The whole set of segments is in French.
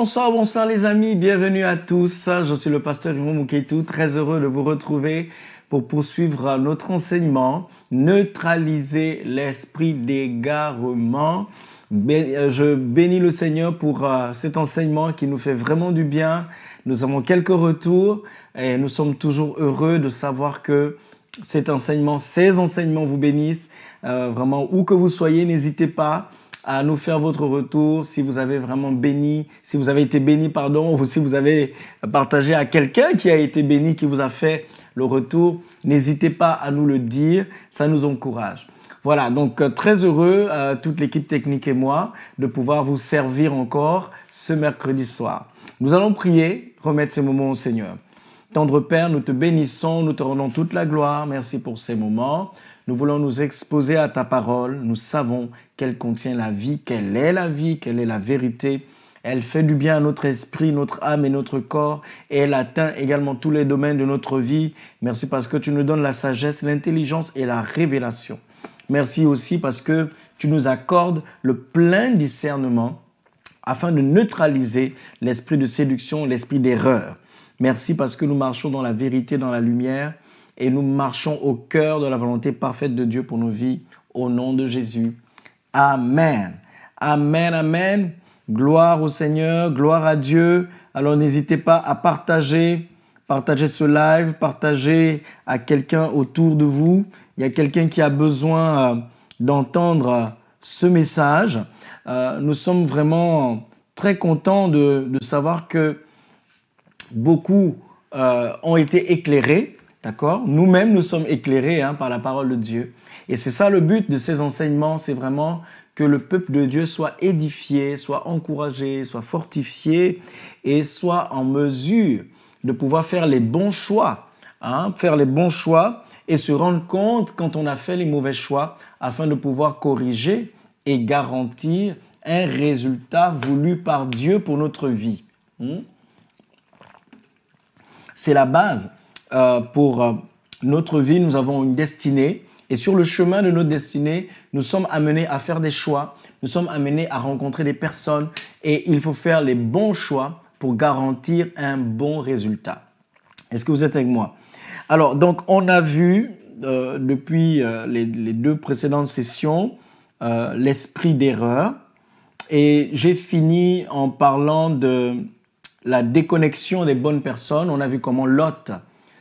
Bonsoir, bonsoir les amis, bienvenue à tous. Je suis le pasteur Yvon très heureux de vous retrouver pour poursuivre notre enseignement, neutraliser l'esprit d'égarement. Euh, je bénis le Seigneur pour euh, cet enseignement qui nous fait vraiment du bien. Nous avons quelques retours et nous sommes toujours heureux de savoir que cet enseignement, ces enseignements vous bénissent. Euh, vraiment, où que vous soyez, n'hésitez pas à nous faire votre retour, si vous avez vraiment béni, si vous avez été béni, pardon, ou si vous avez partagé à quelqu'un qui a été béni, qui vous a fait le retour. N'hésitez pas à nous le dire, ça nous encourage. Voilà, donc euh, très heureux, euh, toute l'équipe technique et moi, de pouvoir vous servir encore ce mercredi soir. Nous allons prier, remettre ces moments au Seigneur. Tendre Père, nous te bénissons, nous te rendons toute la gloire. Merci pour ces moments. Nous voulons nous exposer à ta parole. Nous savons qu'elle contient la vie, qu'elle est la vie, qu'elle est la vérité. Elle fait du bien à notre esprit, notre âme et notre corps, et elle atteint également tous les domaines de notre vie. Merci parce que tu nous donnes la sagesse, l'intelligence et la révélation. Merci aussi parce que tu nous accordes le plein discernement afin de neutraliser l'esprit de séduction, l'esprit d'erreur. Merci parce que nous marchons dans la vérité, dans la lumière et nous marchons au cœur de la volonté parfaite de Dieu pour nos vies, au nom de Jésus. Amen. Amen, amen. Gloire au Seigneur, gloire à Dieu. Alors n'hésitez pas à partager, partager ce live, partager à quelqu'un autour de vous. Il y a quelqu'un qui a besoin euh, d'entendre euh, ce message. Euh, nous sommes vraiment très contents de, de savoir que beaucoup ont été éclairés D'accord Nous-mêmes, nous sommes éclairés hein, par la parole de Dieu. Et c'est ça le but de ces enseignements, c'est vraiment que le peuple de Dieu soit édifié, soit encouragé, soit fortifié et soit en mesure de pouvoir faire les bons choix, hein, faire les bons choix et se rendre compte quand on a fait les mauvais choix afin de pouvoir corriger et garantir un résultat voulu par Dieu pour notre vie. Hmm? C'est la base. Euh, pour euh, notre vie, nous avons une destinée. Et sur le chemin de notre destinée, nous sommes amenés à faire des choix, nous sommes amenés à rencontrer des personnes et il faut faire les bons choix pour garantir un bon résultat. Est-ce que vous êtes avec moi Alors, donc, on a vu euh, depuis les, deux précédentes sessions l'esprit d'erreur et j'ai fini en parlant de la déconnexion des bonnes personnes. On a vu comment Lot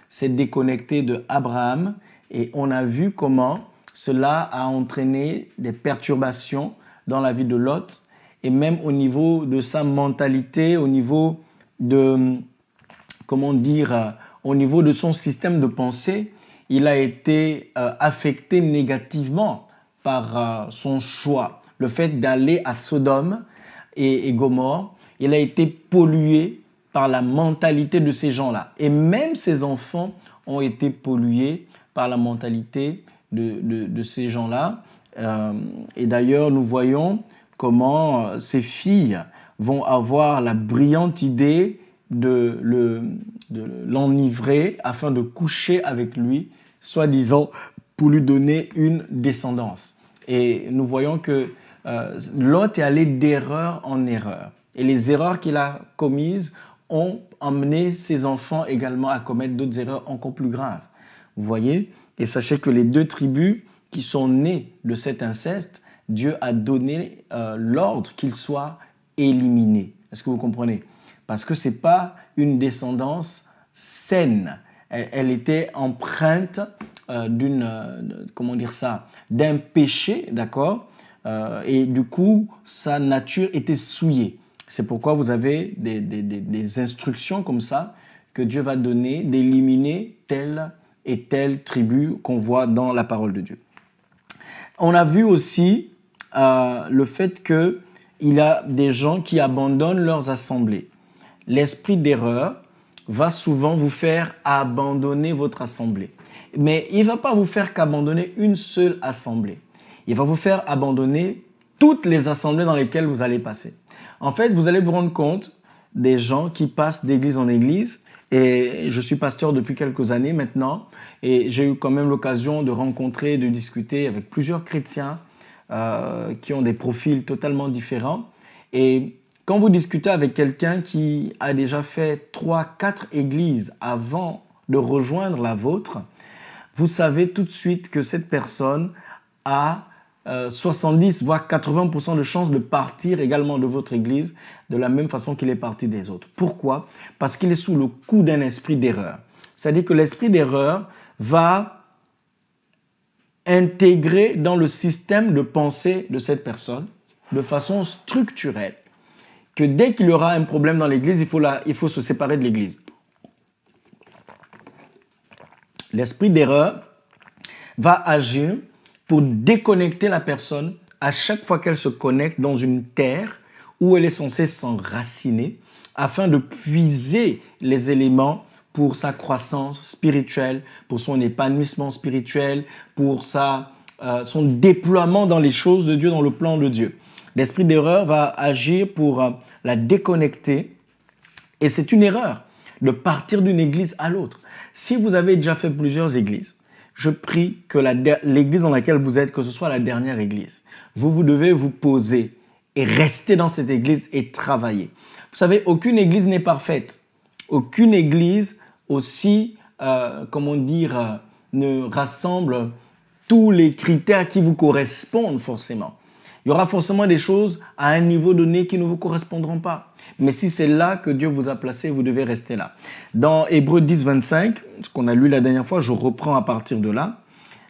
s'est déconnecté de Abraham et on a vu comment cela a entraîné des perturbations dans la vie de Lot et même au niveau de sa mentalité, au niveau de, comment dire, au niveau de son système de pensée, il a été euh, affecté négativement par euh, son choix. Le fait d'aller à Sodome et, Gomorre, il a été pollué par la mentalité de ces gens-là. Et même ces enfants ont été pollués par la mentalité de, de, ces gens-là. Euh, et d'ailleurs, nous voyons comment euh, ces filles vont avoir la brillante idée de, le, de l'enivrer afin de coucher avec lui, soi-disant pour lui donner une descendance. Et nous voyons que euh, est allé d'erreur en erreur. Et les erreurs qu'il a commises ont emmené ses enfants également à commettre d'autres erreurs encore plus graves. Vous voyez Et sachez que les deux tribus qui sont nées de cet inceste, Dieu a donné euh, l'ordre qu'ils soient éliminés. Est-ce que vous comprenez Parce que ce n'est pas une descendance saine. Elle, était empreinte euh, d'une, euh, comment dire ça, d'un péché, d'accord Et du coup, sa nature était souillée. C'est pourquoi vous avez des, instructions comme ça que Dieu va donner d'éliminer telle et telle tribu qu'on voit dans la parole de Dieu. On a vu aussi euh, le fait qu'il y a des gens qui abandonnent leurs assemblées. L'esprit d'erreur va souvent vous faire abandonner votre assemblée. Mais il ne va pas vous faire qu'abandonner une seule assemblée. Il va vous faire abandonner toutes les assemblées dans lesquelles vous allez passer. En fait, vous allez vous rendre compte des gens qui passent d'église en église. Et je suis pasteur depuis quelques années maintenant. Et j'ai eu quand même l'occasion de rencontrer, de discuter avec plusieurs chrétiens euh, qui ont des profils totalement différents. Et quand vous discutez avec quelqu'un qui a déjà fait 3-4 églises avant de rejoindre la vôtre, vous savez tout de suite que cette personne a 70 euh, voire 80% de chances de partir également de votre église de la même façon qu'il est parti des autres. Pourquoi Parce qu'il est sous le coup d'un esprit d'erreur. C'est-à-dire que l'esprit d'erreur va intégrer dans le système de pensée de cette personne de façon structurelle que dès qu'il aura un problème dans l'église, il, il faut se séparer de l'église. L'esprit d'erreur va agir pour déconnecter la personne à chaque fois qu'elle se connecte dans une terre où elle est censée s'enraciner afin de puiser les éléments pour sa croissance spirituelle, pour son épanouissement spirituel, pour sa, euh, son déploiement dans les choses de Dieu, dans le plan de Dieu. L'esprit d'erreur va agir pour euh, la déconnecter et c'est une erreur de partir d'une église à l'autre. Si vous avez déjà fait plusieurs églises, je prie que l'église dans laquelle vous êtes, que ce soit la dernière église. Vous, vous devez vous poser et rester dans cette église et travailler. Vous savez, aucune église n'est parfaite. Aucune église aussi, euh, comment dire, euh, ne rassemble tous les critères qui vous correspondent forcément. Il y aura forcément des choses à un niveau donné qui ne vous correspondront pas. Mais si c'est là que Dieu vous a placé, vous devez rester là. Dans Hébreu 10, 25, ce qu'on a lu la dernière fois, je reprends à partir de là.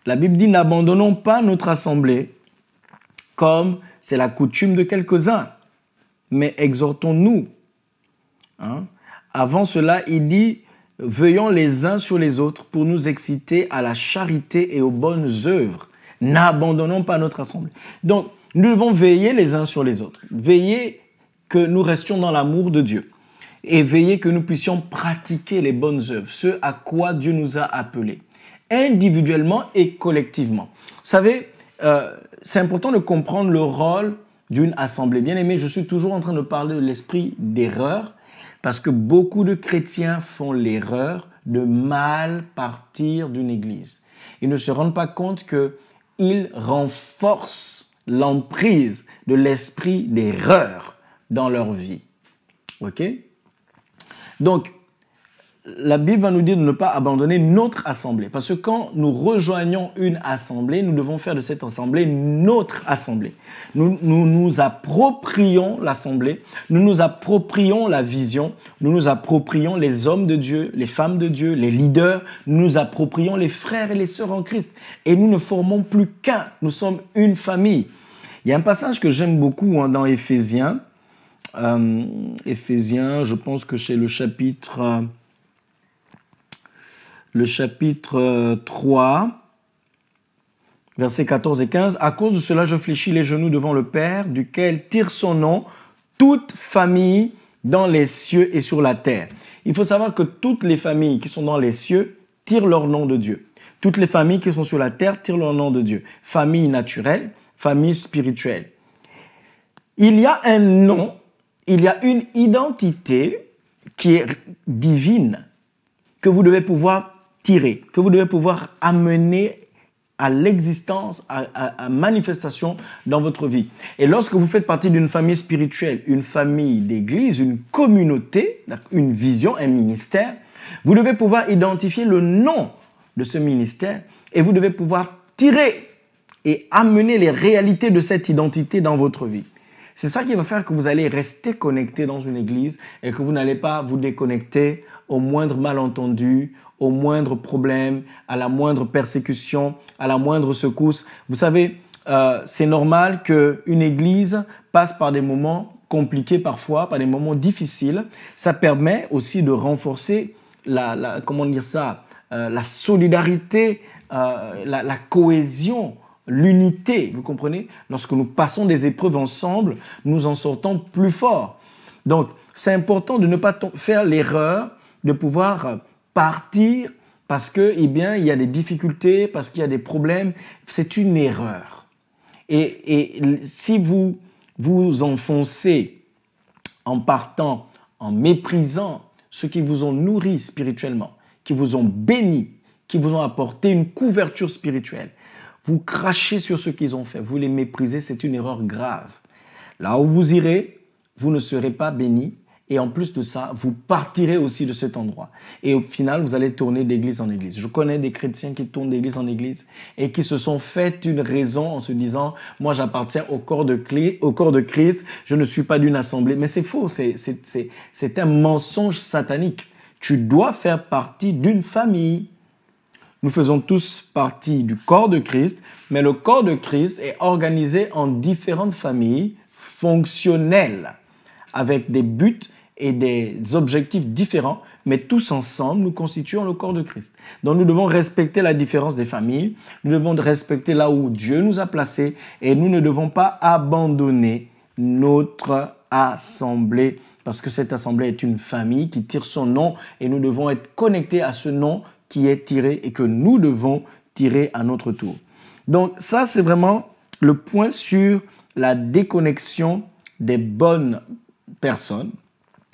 La Bible dit N'abandonnons pas notre assemblée, comme c'est la coutume de quelques-uns, mais exhortons-nous. Hein. Avant cela, il dit Veillons les uns sur les autres pour nous exciter à la charité et aux bonnes œuvres. N'abandonnons pas notre assemblée. Donc, nous devons veiller les uns sur les autres. Veiller que nous restions dans l'amour de Dieu et veiller que nous puissions pratiquer les bonnes œuvres, ce à quoi Dieu nous a appelés, individuellement et collectivement. Vous savez, euh, c'est important de comprendre le rôle d'une assemblée. Bien aimée je suis toujours en train de parler de l'esprit d'erreur, parce que beaucoup de chrétiens font l'erreur de mal partir d'une église. Ils ne se rendent pas compte que ils renforcent l'emprise de l'esprit d'erreur dans leur vie. OK Donc, la Bible va nous dire de ne pas abandonner notre assemblée. Parce que quand nous rejoignons une assemblée, nous devons faire de cette assemblée notre assemblée. Nous nous, approprions l'assemblée, nous nous approprions la vision, nous nous approprions les hommes de Dieu, les femmes de Dieu, les leaders, nous nous approprions les frères et les sœurs en Christ. Et nous ne formons plus qu'un, nous sommes une famille. Il y a un passage que j'aime beaucoup hein, dans Éphésiens euh, Éphésiens, je pense que c'est le chapitre, euh, le chapitre 3, euh, versets 14 et 15. À cause de cela, je fléchis les genoux devant le Père, duquel tire son nom toute famille dans les cieux et sur la terre. Il faut savoir que toutes les familles qui sont dans les cieux tirent leur nom de Dieu. Toutes les familles qui sont sur la terre tirent leur nom de Dieu. Famille naturelle, famille spirituelle. Il y a un nom il y a une identité qui est divine que vous devez pouvoir tirer, que vous devez pouvoir amener à l'existence, à, manifestation dans votre vie. Et lorsque vous faites partie d'une famille spirituelle, une famille d'église, une communauté, une vision, un ministère, vous devez pouvoir identifier le nom de ce ministère et vous devez pouvoir tirer et amener les réalités de cette identité dans votre vie. C'est ça qui va faire que vous allez rester connecté dans une église et que vous n'allez pas vous déconnecter au moindre malentendu, au moindre problème, à la moindre persécution, à la moindre secousse. Vous savez, euh, c'est normal qu'une église passe par des moments compliqués parfois, par des moments difficiles. Ça permet aussi de renforcer la, la comment dire ça, euh, la solidarité, euh, la, cohésion l'unité, vous comprenez Lorsque nous passons des épreuves ensemble, nous en sortons plus forts. Donc, c'est important de ne pas faire l'erreur de pouvoir euh, partir parce que, eh bien, il y a des difficultés, parce qu'il y a des problèmes. C'est une erreur. Et, et si vous vous enfoncez en partant, en méprisant ceux qui vous ont nourri spirituellement, qui vous ont béni, qui vous ont apporté une couverture spirituelle, vous crachez sur ce qu'ils ont fait, vous les méprisez, c'est une erreur grave. Là où vous irez, vous ne serez pas béni. Et en plus de ça, vous partirez aussi de cet endroit. Et au final, vous allez tourner d'église en église. Je connais des chrétiens qui tournent d'église en église et qui se sont fait une raison en se disant, moi j'appartiens au corps de, au corps de Christ, je ne suis pas d'une assemblée. Mais c'est faux, c'est un mensonge satanique. Tu dois faire partie d'une famille. Nous faisons tous partie du corps de Christ, mais le corps de Christ est organisé en différentes familles fonctionnelles, avec des buts et des objectifs différents, mais tous ensemble, nous constituons le corps de Christ. Donc nous devons respecter la différence des familles, nous devons respecter là où Dieu nous a placés, et nous ne devons pas abandonner notre assemblée, parce que cette assemblée est une famille qui tire son nom, et nous devons être connectés à ce nom qui est tiré et que nous devons tirer à notre tour. Donc ça, c'est vraiment le point sur la déconnexion des bonnes personnes.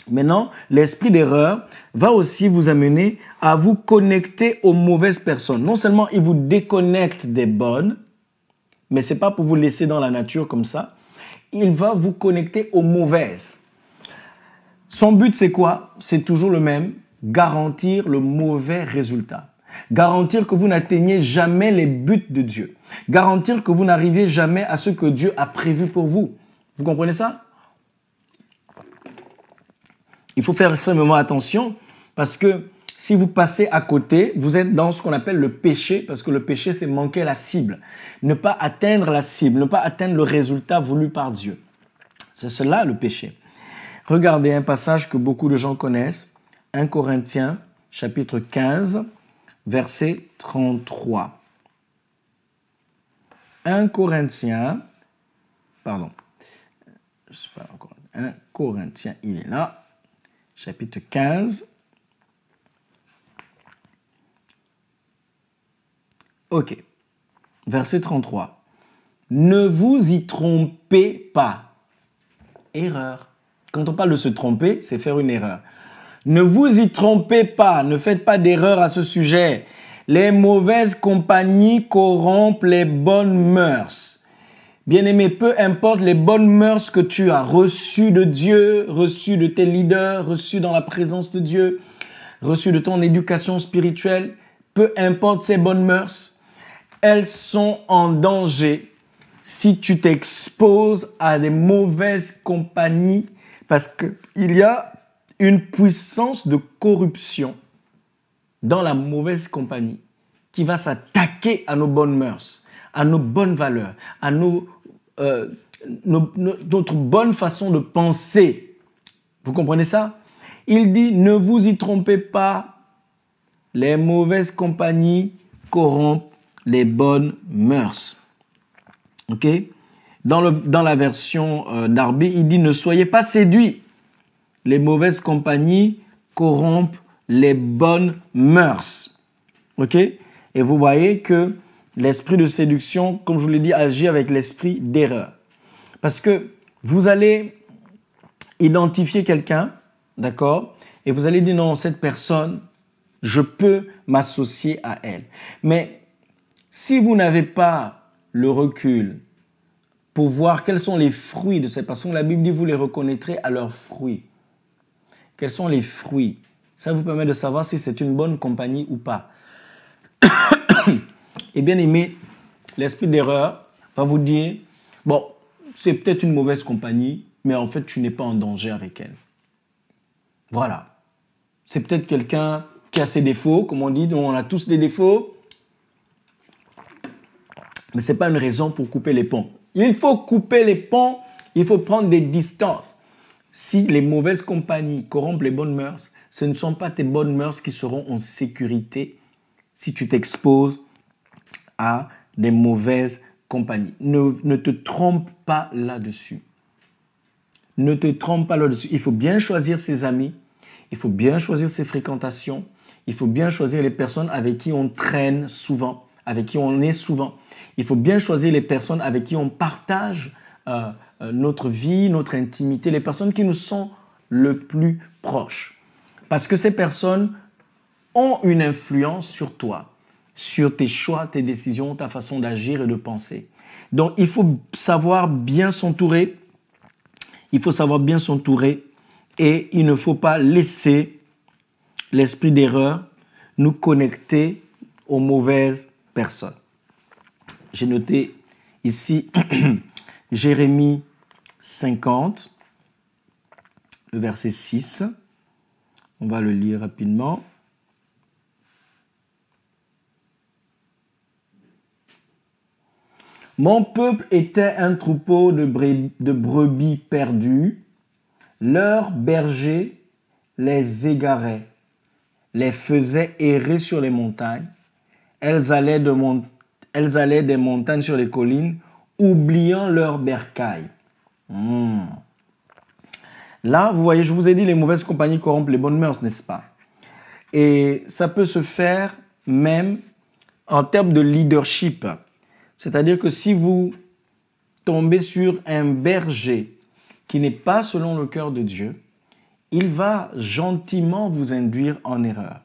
Maintenant, l'esprit d'erreur va aussi vous amener à vous connecter aux mauvaises personnes. Non seulement il vous déconnecte des bonnes, mais ce n'est pas pour vous laisser dans la nature comme ça. Il va vous connecter aux mauvaises. Son but, c'est quoi C'est toujours le même garantir le mauvais résultat, garantir que vous n'atteignez jamais les buts de Dieu, garantir que vous n'arriviez jamais à ce que Dieu a prévu pour vous. Vous comprenez ça Il faut faire extrêmement attention parce que si vous passez à côté, vous êtes dans ce qu'on appelle le péché, parce que le péché, c'est manquer la cible, ne pas atteindre la cible, ne pas atteindre le résultat voulu par Dieu. C'est cela le péché. Regardez un passage que beaucoup de gens connaissent. 1 Corinthiens chapitre 15, verset 33. 1 Corinthiens, pardon, je sais pas 1 Corinthiens, il est là, chapitre 15. Ok, verset 33. Ne vous y trompez pas. Erreur. Quand on parle de se tromper, c'est faire une erreur. Ne vous y trompez pas, ne faites pas d'erreur à ce sujet. Les mauvaises compagnies corrompent les bonnes mœurs. Bien-aimé, peu importe les bonnes mœurs que tu as reçues de Dieu, reçues de tes leaders, reçues dans la présence de Dieu, reçues de ton éducation spirituelle, peu importe ces bonnes mœurs, elles sont en danger si tu t'exposes à des mauvaises compagnies parce qu'il y a une puissance de corruption dans la mauvaise compagnie qui va s'attaquer à nos bonnes mœurs, à nos bonnes valeurs, à euh, nos, notre bonne façon de penser. Vous comprenez ça Il dit, ne vous y trompez pas, les mauvaises compagnies corrompent les bonnes mœurs. OK dans, le, dans la version euh, d'Arby, il dit, ne soyez pas séduits les mauvaises compagnies corrompent les bonnes mœurs. OK Et vous voyez que l'esprit de séduction, comme je vous l'ai dit, agit avec l'esprit d'erreur. Parce que vous allez identifier quelqu'un, d'accord Et vous allez dire non, cette personne, je peux m'associer à elle. Mais si vous n'avez pas le recul pour voir quels sont les fruits de cette personne, la Bible dit vous les reconnaîtrez à leurs fruits. Quels sont les fruits Ça vous permet de savoir si c'est une bonne compagnie ou pas. Et bien aimé, l'esprit d'erreur va vous dire, bon, c'est peut-être une mauvaise compagnie, mais en fait, tu n'es pas en danger avec elle. Voilà. C'est peut-être quelqu'un qui a ses défauts, comme on dit, dont on a tous des défauts. Mais ce n'est pas une raison pour couper les ponts. Il faut couper les ponts, il faut prendre des distances. Si les mauvaises compagnies corrompent les bonnes mœurs, ce ne sont pas tes bonnes mœurs qui seront en sécurité si tu t'exposes à des mauvaises compagnies. Ne, te trompe pas là-dessus. Ne te trompe pas là-dessus. Il faut bien choisir ses amis, il faut bien choisir ses fréquentations, il faut bien choisir les personnes avec qui on traîne souvent, avec qui on est souvent. Il faut bien choisir les personnes avec qui on partage euh, euh, notre vie, notre intimité, les personnes qui nous sont le plus proches. Parce que ces personnes ont une influence sur toi, sur tes choix, tes décisions, ta façon d'agir et de penser. Donc il faut savoir bien s'entourer, il faut savoir bien s'entourer et il ne faut pas laisser l'esprit d'erreur nous connecter aux mauvaises personnes. J'ai noté ici Jérémie 50, le verset 6. On va le lire rapidement. Mon peuple était un troupeau de, brebis perdues. Leurs bergers les égaraient, les faisaient errer sur les montagnes. allaient, de elles allaient des montagnes sur les collines oubliant leur bercail. Hmm. Là, vous voyez, je vous ai dit, les mauvaises compagnies corrompent les bonnes mœurs, n'est-ce pas Et ça peut se faire même en termes de leadership. C'est-à-dire que si vous tombez sur un berger qui n'est pas selon le cœur de Dieu, il va gentiment vous induire en erreur.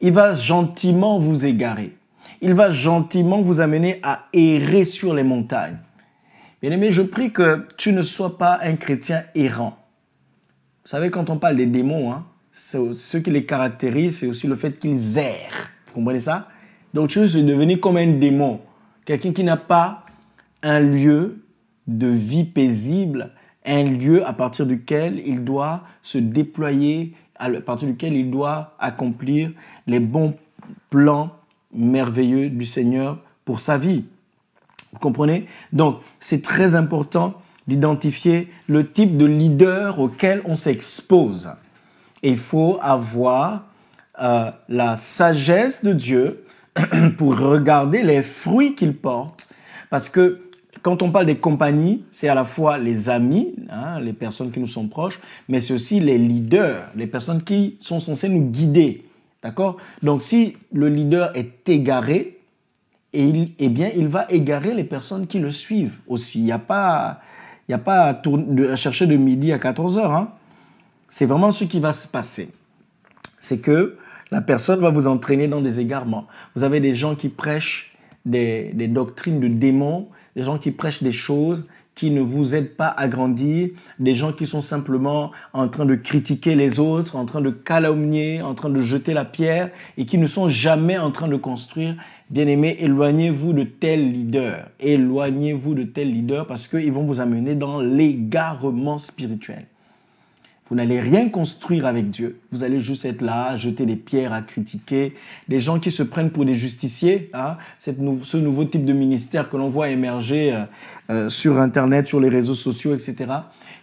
Il va gentiment vous égarer. Il va gentiment vous amener à errer sur les montagnes. Bien-aimé, je prie que tu ne sois pas un chrétien errant. Vous savez, quand on parle des démons, hein, ce qui les caractérise, c'est aussi le fait qu'ils errent. Vous comprenez ça Donc tu veux devenir comme un démon, quelqu'un qui n'a pas un lieu de vie paisible, un lieu à partir duquel il doit se déployer, à partir duquel il doit accomplir les bons plans merveilleux du Seigneur pour sa vie. Vous comprenez Donc, c'est très important d'identifier le type de leader auquel on s'expose. Il faut avoir euh, la sagesse de Dieu pour regarder les fruits qu'il porte. Parce que quand on parle des compagnies, c'est à la fois les amis, hein, les personnes qui nous sont proches, mais c'est aussi les leaders, les personnes qui sont censées nous guider. D'accord Donc si le leader est égaré, et il, eh bien, il va égarer les personnes qui le suivent aussi. Il n'y a pas, a pas à, chercher de midi à 14 heures. Hein. C'est vraiment ce qui va se passer. C'est que la personne va vous entraîner dans des égarements. Vous avez des gens qui prêchent des doctrines de démons, des gens qui prêchent des choses qui ne vous aident pas à grandir, des gens qui sont simplement en train de critiquer les autres, en train de calomnier, en train de jeter la pierre et qui ne sont jamais en train de construire. Bien-aimés, éloignez-vous de tels leaders. Éloignez-vous de tels leaders parce qu'ils vont vous amener dans l'égarement spirituel. Vous n'allez rien construire avec Dieu. Vous allez juste être là, jeter des pierres, à critiquer. Des gens qui se prennent pour des justiciers. Hein. ce nouveau type de ministère que l'on voit émerger euh, euh, sur Internet, sur les réseaux sociaux, etc.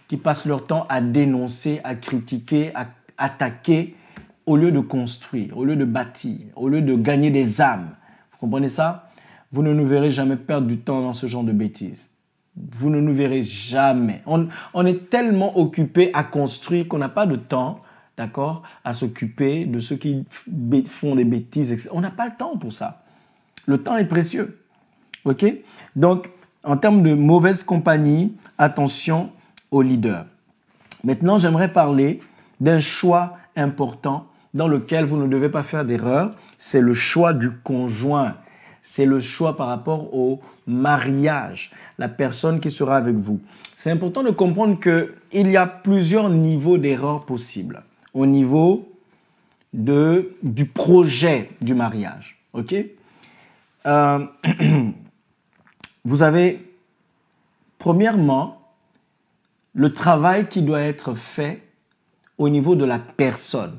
Qui passent leur temps à dénoncer, à critiquer, à attaquer, au lieu de construire, au lieu de bâtir, au lieu de gagner des âmes. Vous comprenez ça Vous ne nous verrez jamais perdre du temps dans ce genre de bêtises vous ne nous verrez jamais. On, est tellement occupé à construire qu'on n'a pas de temps, d'accord, à s'occuper de ceux qui font des bêtises. On n'a pas le temps pour ça. Le temps est précieux. OK Donc, en termes de mauvaise compagnie, attention aux leaders. Maintenant, j'aimerais parler d'un choix important dans lequel vous ne devez pas faire d'erreur. C'est le choix du conjoint c'est le choix par rapport au mariage, la personne qui sera avec vous. C'est important de comprendre qu'il y a plusieurs niveaux d'erreurs possibles au niveau de, du projet du mariage. OK euh, Vous avez, premièrement, le travail qui doit être fait au niveau de la personne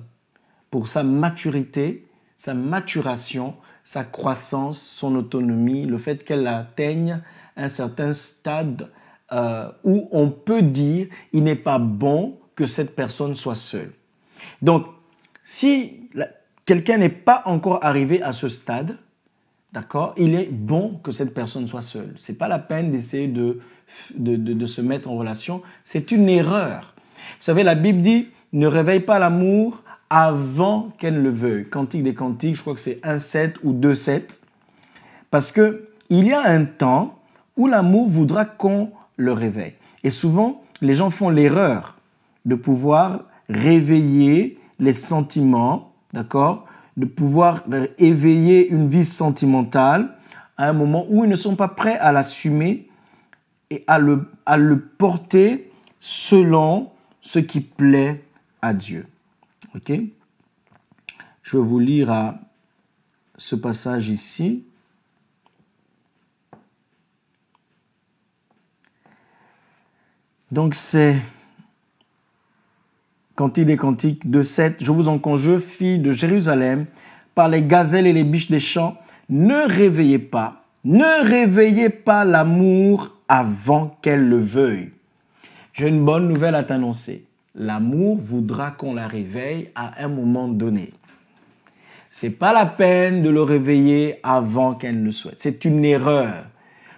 pour sa maturité, sa maturation sa croissance, son autonomie, le fait qu'elle atteigne un certain stade euh, où on peut dire il n'est pas bon que cette personne soit seule. Donc, si quelqu'un n'est pas encore arrivé à ce stade, d'accord, il est bon que cette personne soit seule. Ce n'est pas la peine d'essayer de se mettre en relation. C'est une erreur. Vous savez, la Bible dit ne réveille pas l'amour avant qu'elle le veuille. Cantique des cantiques, je crois que c'est 1-7 ou 2-7. Parce que il y a un temps où l'amour voudra qu'on le réveille. Et souvent, les gens font l'erreur de pouvoir réveiller les sentiments, d'accord De pouvoir éveiller une vie sentimentale à un moment où ils ne sont pas prêts à l'assumer et à le porter selon ce qui plaît à Dieu. Ok Je vais vous lire ce passage ici. Donc c'est Cantique des Cantiques de 7. Je vous en conjure, fille de Jérusalem, par les gazelles et les biches des champs, ne réveillez pas, ne réveillez pas l'amour avant qu'elle le veuille. J'ai une bonne nouvelle à t'annoncer. L'amour voudra qu'on la réveille à un moment donné. C'est pas la peine de le réveiller avant qu'elle ne souhaite. C'est une erreur.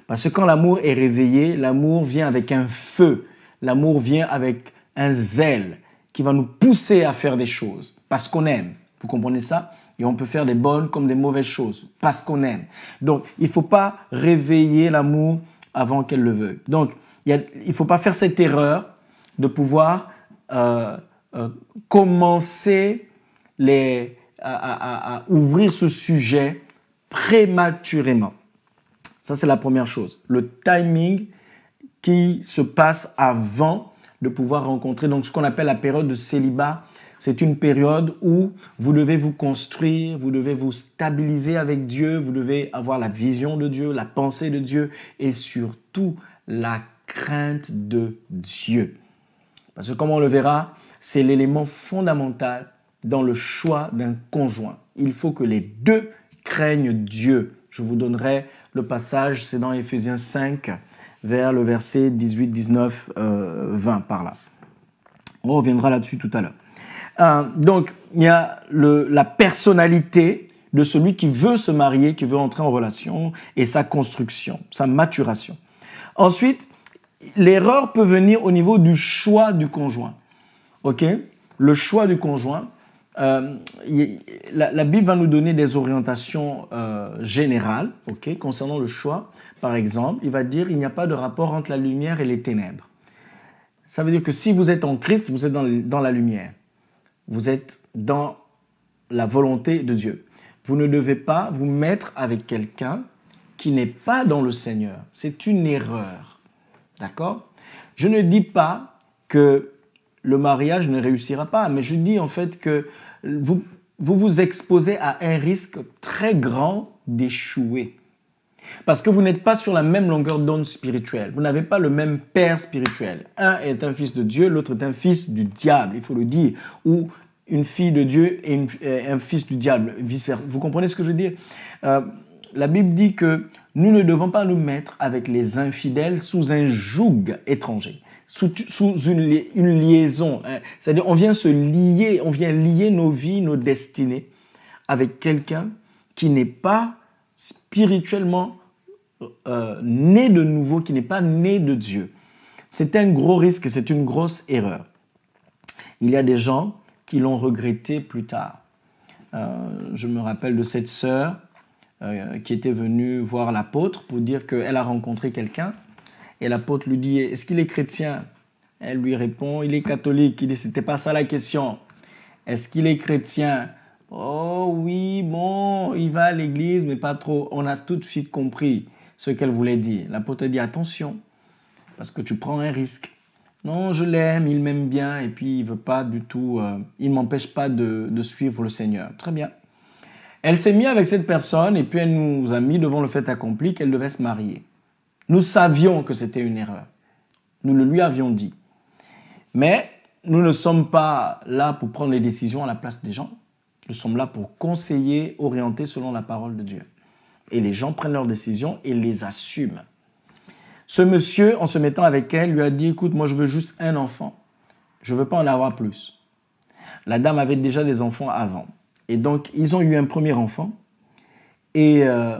Parce que quand l'amour est réveillé, l'amour vient avec un feu. L'amour vient avec un zèle qui va nous pousser à faire des choses parce qu'on aime. Vous comprenez ça Et on peut faire des bonnes comme des mauvaises choses parce qu'on aime. Donc, il faut pas réveiller l'amour avant qu'elle le veuille. Donc, il ne faut pas faire cette erreur de pouvoir euh, euh, commencer les, à, à, ouvrir ce sujet prématurément. Ça, c'est la première chose. Le timing qui se passe avant de pouvoir rencontrer. Donc, ce qu'on appelle la période de célibat, c'est une période où vous devez vous construire, vous devez vous stabiliser avec Dieu, vous devez avoir la vision de Dieu, la pensée de Dieu et surtout la crainte de Dieu. Parce que comme on le verra, c'est l'élément fondamental dans le choix d'un conjoint. Il faut que les deux craignent Dieu. Je vous donnerai le passage, c'est dans Éphésiens 5, vers le verset 18, 19, 20 par là. On reviendra là-dessus tout à l'heure. Euh, donc, il y a la personnalité de celui qui veut se marier, qui veut entrer en relation, et sa construction, sa maturation. Ensuite, L'erreur peut venir au niveau du choix du conjoint. OK Le choix du conjoint. Euh, la, Bible va nous donner des orientations euh, générales concernant le choix. Par exemple, il va dire il n'y a pas de rapport entre la lumière et les ténèbres. Ça veut dire que si vous êtes en Christ, vous êtes dans la lumière. Vous êtes dans la volonté de Dieu. Vous ne devez pas vous mettre avec quelqu'un qui n'est pas dans le Seigneur. C'est une erreur. D'accord Je ne dis pas que le mariage ne réussira pas, mais je dis en fait que vous vous, exposez à un risque très grand d'échouer. Parce que vous n'êtes pas sur la même longueur d'onde spirituelle. Vous n'avez pas le même père spirituel. Un est un fils de Dieu, l'autre est un fils du diable, il faut le dire. Ou une fille de Dieu et, euh, un fils du diable, vice versa. Vous comprenez ce que je veux dire euh, la Bible dit que nous ne devons pas nous mettre avec les infidèles sous un joug étranger, sous, une, liaison. Hein. C'est-à-dire, on vient se lier, on vient lier nos vies, nos destinées avec quelqu'un qui n'est pas spirituellement euh, né de nouveau, qui n'est pas né de Dieu. C'est un gros risque, c'est une grosse erreur. Il y a des gens qui l'ont regretté plus tard. Euh, je me rappelle de cette sœur euh, qui était venue voir l'apôtre pour dire qu'elle a rencontré quelqu'un. Et l'apôtre lui dit, est-ce qu'il est chrétien Elle lui répond, il est catholique. Il dit, c'était pas ça la question. Est-ce qu'il est chrétien Oh oui, bon, il va à l'église, mais pas trop. On a tout de suite compris ce qu'elle voulait dire. L'apôtre dit, attention, parce que tu prends un risque. Non, je l'aime, il m'aime bien, et puis il veut pas du tout, euh, il m'empêche pas de suivre le Seigneur. Très bien. Elle s'est mise avec cette personne et puis elle nous a mis devant le fait accompli qu'elle devait se marier. Nous savions que c'était une erreur. Nous le lui avions dit. Mais nous ne sommes pas là pour prendre les décisions à la place des gens. Nous sommes là pour conseiller, orienter selon la parole de Dieu. Et les gens prennent leurs décisions et les assument. Ce monsieur, en se mettant avec elle, lui a dit, écoute, moi je veux juste un enfant. Je ne veux pas en avoir plus. La dame avait déjà des enfants avant. Et donc, ils ont eu un premier enfant. Et euh,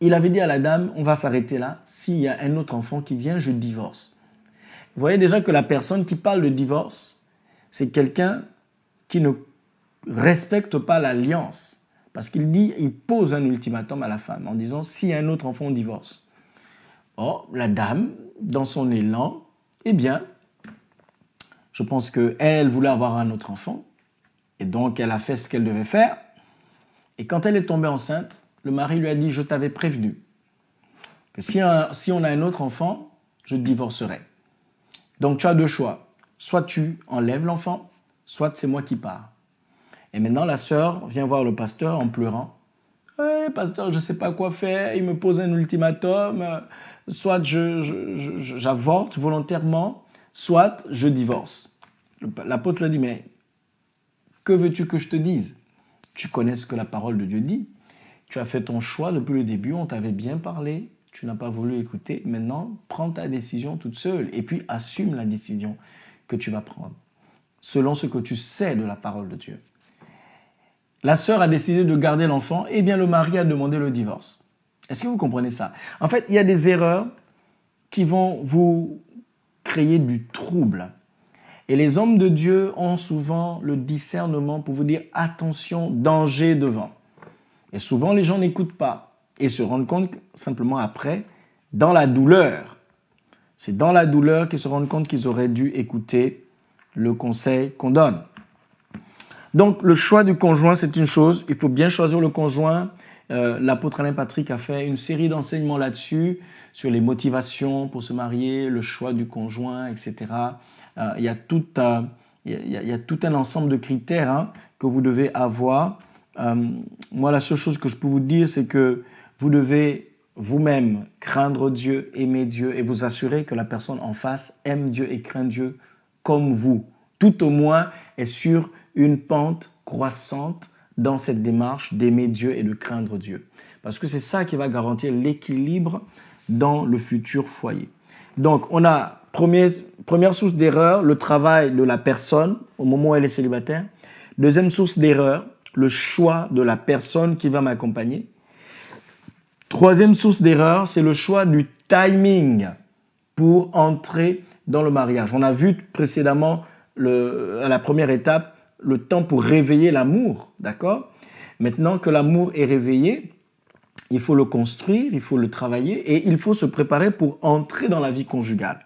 il avait dit à la dame, on va s'arrêter là. S'il y a un autre enfant qui vient, je divorce. Vous voyez déjà que la personne qui parle de divorce, c'est quelqu'un qui ne respecte pas l'alliance. Parce qu'il dit, il pose un ultimatum à la femme en disant, s'il y a un autre enfant, on divorce. Or, la dame, dans son élan, eh bien, je pense qu'elle voulait avoir un autre enfant. Et donc, elle a fait ce qu'elle devait faire. Et quand elle est tombée enceinte, le mari lui a dit, je t'avais prévenu que si, on a un autre enfant, je divorcerai. Donc, tu as deux choix. Soit tu enlèves l'enfant, soit c'est moi qui pars. Et maintenant, la sœur vient voir le pasteur en pleurant. Hé eh, pasteur, je ne sais pas quoi faire, il me pose un ultimatum, soit j'avorte je, volontairement, soit je divorce. L'apôtre lui dit, mais que veux-tu que je te dise Tu connais ce que la parole de Dieu dit. Tu as fait ton choix depuis le début, on t'avait bien parlé, tu n'as pas voulu écouter. Maintenant, prends ta décision toute seule et puis assume la décision que tu vas prendre, selon ce que tu sais de la parole de Dieu. La sœur a décidé de garder l'enfant, et eh bien le mari a demandé le divorce. Est-ce que vous comprenez ça En fait, il y a des erreurs qui vont vous créer du trouble. Et les hommes de Dieu ont souvent le discernement pour vous dire attention, danger devant. Et souvent les gens n'écoutent pas et se rendent compte simplement après, dans la douleur. C'est dans la douleur qu'ils se rendent compte qu'ils auraient dû écouter le conseil qu'on donne. Donc le choix du conjoint, c'est une chose, il faut bien choisir le conjoint. Euh, l'apôtre Alain Patrick a fait une série d'enseignements là-dessus, sur les motivations pour se marier, le choix du conjoint, etc il, y a tout, un ensemble de critères hein, que vous devez avoir. Euh, moi, la seule chose que je peux vous dire, c'est que vous devez vous-même craindre Dieu, aimer Dieu et vous assurer que la personne en face aime Dieu et craint Dieu comme vous. Tout au moins est sur une pente croissante dans cette démarche d'aimer Dieu et de craindre Dieu. Parce que c'est ça qui va garantir l'équilibre dans le futur foyer. Donc, on a premier, Première source d'erreur, le travail de la personne au moment où elle est célibataire. Deuxième source d'erreur, le choix de la personne qui va m'accompagner. Troisième source d'erreur, c'est le choix du timing pour entrer dans le mariage. On a vu précédemment à la première étape le temps pour réveiller l'amour, d'accord Maintenant que l'amour est réveillé, il faut le construire, il faut le travailler et il faut se préparer pour entrer dans la vie conjugale.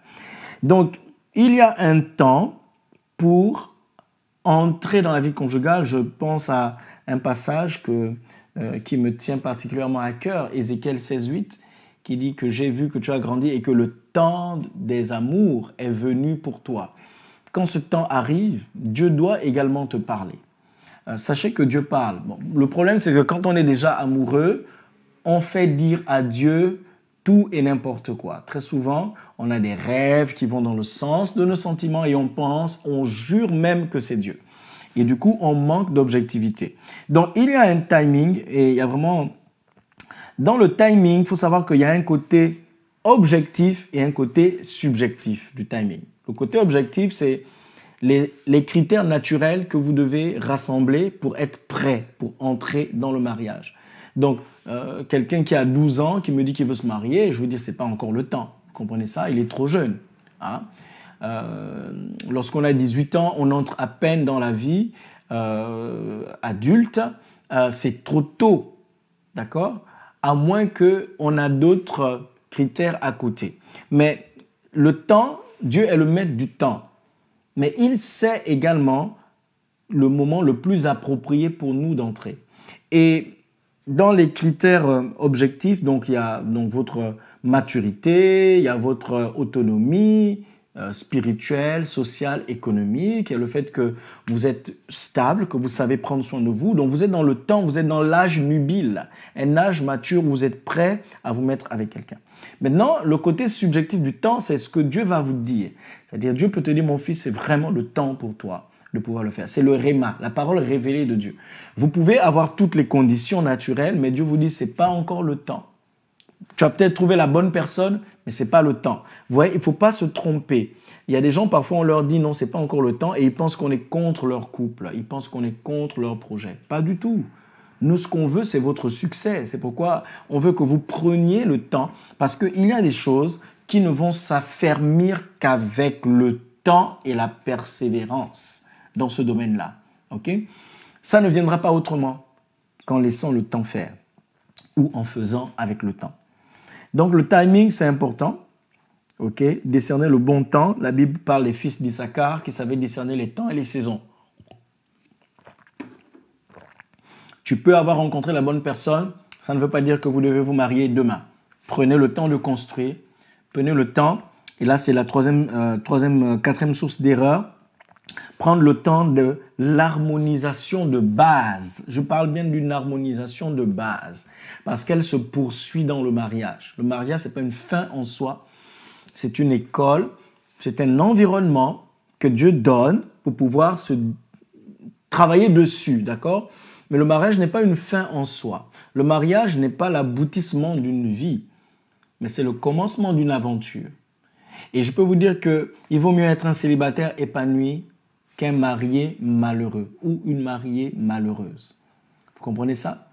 Donc, il y a un temps pour entrer dans la vie conjugale. Je pense à un passage euh, qui me tient particulièrement à cœur, Ézéchiel 16.8, qui dit que j'ai vu que tu as grandi et que le temps des amours est venu pour toi. Quand ce temps arrive, Dieu doit également te parler. Euh, sachez que Dieu parle. le problème, c'est que quand on est déjà amoureux, on fait dire à Dieu tout et n'importe quoi. Très souvent, on a des rêves qui vont dans le sens de nos sentiments et on pense, on jure même que c'est Dieu. Et du coup, on manque d'objectivité. Donc, il y a un timing et il y a vraiment... Dans le timing, il faut savoir qu'il y a un côté objectif et un côté subjectif du timing. Le côté objectif, c'est les, critères naturels que vous devez rassembler pour être prêt, pour entrer dans le mariage. Donc, euh, quelqu'un qui a 12 ans, qui me dit qu'il veut se marier, je veux dire, ce n'est pas encore le temps. Vous comprenez ça Il est trop jeune. Hein. Euh, lorsqu'on a 18 ans, on entre à peine dans la vie euh, adulte. c'est trop tôt. D'accord À moins qu'on a d'autres critères à côté. Mais le temps, Dieu est le maître du temps. Mais il sait également le moment le plus approprié pour nous d'entrer. Et dans les critères euh, objectifs, donc il y a donc votre maturité, il y a votre autonomie euh, spirituelle, sociale, économique, il y a le fait que vous êtes stable, que vous savez prendre soin de vous. Donc vous êtes dans le temps, vous êtes dans l'âge nubile, un âge mature où vous êtes prêt à vous mettre avec quelqu'un. Maintenant, le côté subjectif du temps, c'est ce que Dieu va vous dire. C'est-à-dire Dieu peut te dire, mon fils, c'est vraiment le temps pour toi de pouvoir le faire. C'est le Réma, la parole révélée de Dieu. Vous pouvez avoir toutes les conditions naturelles, mais Dieu vous dit, c'est pas encore le temps. Tu as peut-être trouvé la bonne personne, mais c'est pas le temps. Vous voyez, il ne faut pas se tromper. Il y a des gens, parfois, on leur dit non, c'est pas encore le temps, et ils pensent qu'on est contre leur couple, ils pensent qu'on est contre leur projet. Pas du tout. Nous, ce qu'on veut, c'est votre succès. C'est pourquoi on veut que vous preniez le temps, parce qu'il y a des choses qui ne vont s'affermir qu'avec le temps et la persévérance dans ce domaine-là. ok Ça ne viendra pas autrement qu'en laissant le temps faire ou en faisant avec le temps. Donc le timing, c'est important. ok Décerner le bon temps. La Bible parle des fils d'Issachar qui savaient discerner les temps et les saisons. Tu peux avoir rencontré la bonne personne, ça ne veut pas dire que vous devez vous marier demain. Prenez le temps de construire, prenez le temps. Et là, c'est la troisième, euh, troisième euh, quatrième source d'erreur prendre le temps de l'harmonisation de base. Je parle bien d'une harmonisation de base parce qu'elle se poursuit dans le mariage. Le mariage, n'est pas une fin en soi, c'est une école, c'est un environnement que Dieu donne pour pouvoir se travailler dessus, d'accord Mais le mariage n'est pas une fin en soi. Le mariage n'est pas l'aboutissement d'une vie, mais c'est le commencement d'une aventure. Et je peux vous dire que il vaut mieux être un célibataire épanoui qu'un marié malheureux ou une mariée malheureuse. Vous comprenez ça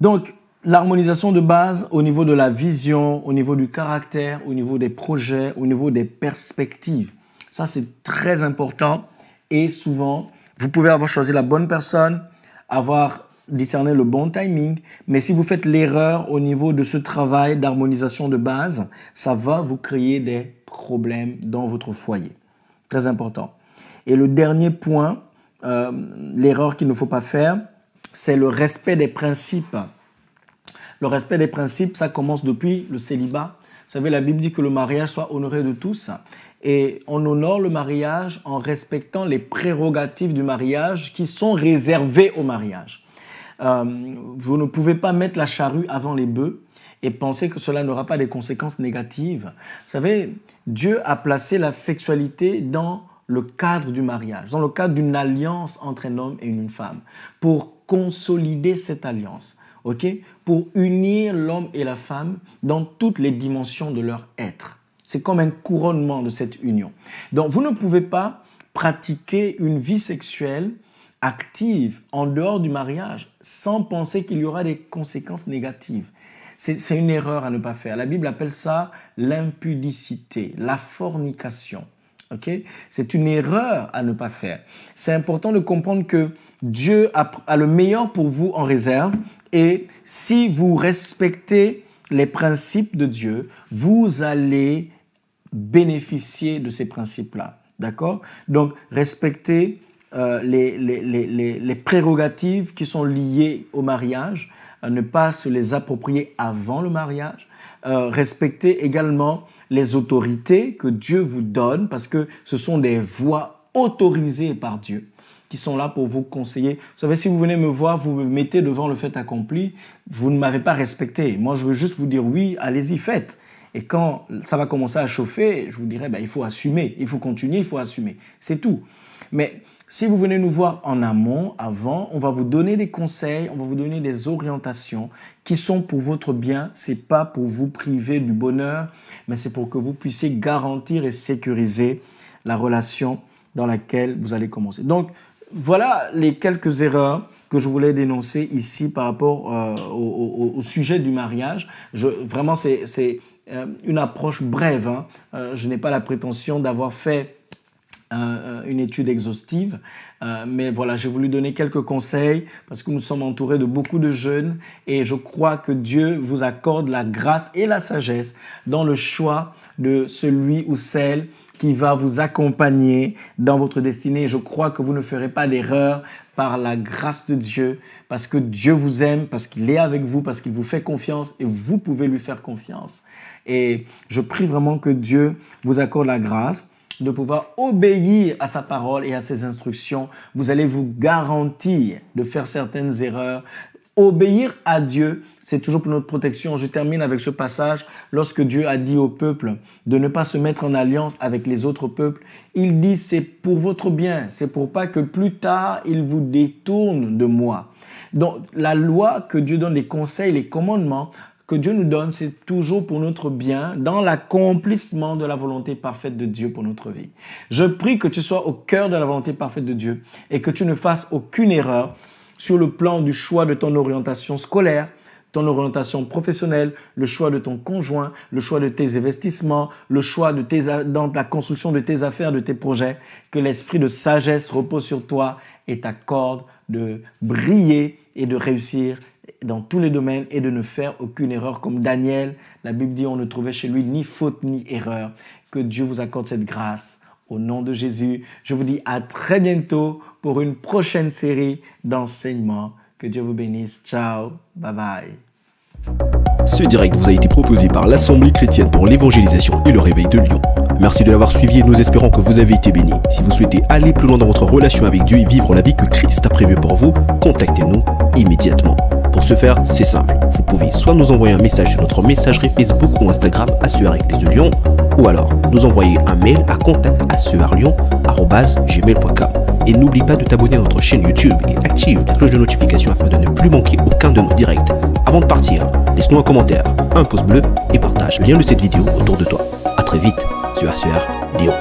Donc, l'harmonisation de base au niveau de la vision, au niveau du caractère, au niveau des projets, au niveau des perspectives. Ça, c'est très important. Et souvent, vous pouvez avoir choisi la bonne personne, avoir discerné le bon timing, mais si vous faites l'erreur au niveau de ce travail d'harmonisation de base, ça va vous créer des problèmes dans votre foyer. Très important. Et le dernier point, euh, l'erreur qu'il ne faut pas faire, c'est le respect des principes. Le respect des principes, ça commence depuis le célibat. Vous savez, la Bible dit que le mariage soit honoré de tous. Et on honore le mariage en respectant les prérogatives du mariage qui sont réservées au mariage. Euh, vous ne pouvez pas mettre la charrue avant les bœufs et penser que cela n'aura pas des conséquences négatives. Vous savez, Dieu a placé la sexualité dans le cadre du mariage, dans le cadre d'une alliance entre un homme et une femme, pour consolider cette alliance, ok Pour unir l'homme et la femme dans toutes les dimensions de leur être. C'est comme un couronnement de cette union. Donc, vous ne pouvez pas pratiquer une vie sexuelle active en dehors du mariage sans penser qu'il y aura des conséquences négatives. C'est une erreur à ne pas faire. La Bible appelle ça l'impudicité, la fornication. C'est une erreur à ne pas faire. C'est important de comprendre que Dieu a, le meilleur pour vous en réserve et si vous respectez les principes de Dieu, vous allez bénéficier de ces principes-là. D'accord Donc, respectez euh, les, prérogatives qui sont liées au mariage, ne pas se les approprier avant le mariage. Euh, respecter également les autorités que Dieu vous donne parce que ce sont des voix autorisées par Dieu qui sont là pour vous conseiller. Vous savez, si vous venez me voir, vous me mettez devant le fait accompli, vous ne m'avez pas respecté. Moi, je veux juste vous dire oui, allez-y, faites. Et quand ça va commencer à chauffer, je vous dirai, ben, il faut assumer, il faut continuer, il faut assumer. C'est tout. Mais si vous venez nous voir en amont, avant, on va vous donner des conseils, on va vous donner des orientations qui sont pour votre bien. C'est pas pour vous priver du bonheur, mais c'est pour que vous puissiez garantir et sécuriser la relation dans laquelle vous allez commencer. Donc, voilà les quelques erreurs que je voulais dénoncer ici par rapport euh, au, sujet du mariage. vraiment, c'est euh, une approche brève. Hein. Euh, je n'ai pas la prétention d'avoir fait euh, une étude exhaustive. Euh, mais voilà, j'ai voulu donner quelques conseils parce que nous sommes entourés de beaucoup de jeunes et je crois que Dieu vous accorde la grâce et la sagesse dans le choix de celui ou celle qui va vous accompagner dans votre destinée. Je crois que vous ne ferez pas d'erreur par la grâce de Dieu, parce que Dieu vous aime, parce qu'il est avec vous, parce qu'il vous fait confiance et vous pouvez lui faire confiance. Et je prie vraiment que Dieu vous accorde la grâce de pouvoir obéir à sa parole et à ses instructions, vous allez vous garantir de faire certaines erreurs. Obéir à Dieu, c'est toujours pour notre protection. Je termine avec ce passage. Lorsque Dieu a dit au peuple de ne pas se mettre en alliance avec les autres peuples, il dit c'est pour votre bien, c'est pour pas que plus tard il vous détourne de moi. Donc la loi que Dieu donne, les conseils, les commandements, que Dieu nous donne, c'est toujours pour notre bien, dans l'accomplissement de la volonté parfaite de Dieu pour notre vie. Je prie que tu sois au cœur de la volonté parfaite de Dieu et que tu ne fasses aucune erreur sur le plan du choix de ton orientation scolaire, ton orientation professionnelle, le choix de ton conjoint, le choix de tes investissements, le choix de tes, dans la construction de tes affaires, de tes projets, que l'esprit de sagesse repose sur toi et t'accorde de briller et de réussir dans tous les domaines et de ne faire aucune erreur. Comme Daniel, la Bible dit, on ne trouvait chez lui ni faute ni erreur. Que Dieu vous accorde cette grâce. Au nom de Jésus, je vous dis à très bientôt pour une prochaine série d'enseignements. Que Dieu vous bénisse. Ciao. Bye bye. Ce direct vous a été proposé par l'Assemblée chrétienne pour l'évangélisation et le réveil de Lyon. Merci de l'avoir suivi et nous espérons que vous avez été bénis. Si vous souhaitez aller plus loin dans votre relation avec Dieu et vivre la vie que Christ a prévue pour vous, contactez-nous immédiatement. Pour ce faire, c'est simple. Vous pouvez soit nous envoyer un message sur notre messagerie Facebook ou Instagram à les Lyon, ou alors nous envoyer un mail à contact à Et n'oublie pas de t'abonner à notre chaîne YouTube et active la cloche de notification afin de ne plus manquer aucun de nos directs. Avant de partir, laisse-nous un commentaire, un pouce bleu et partage le lien de cette vidéo autour de toi. A très vite sur Suar Lyon.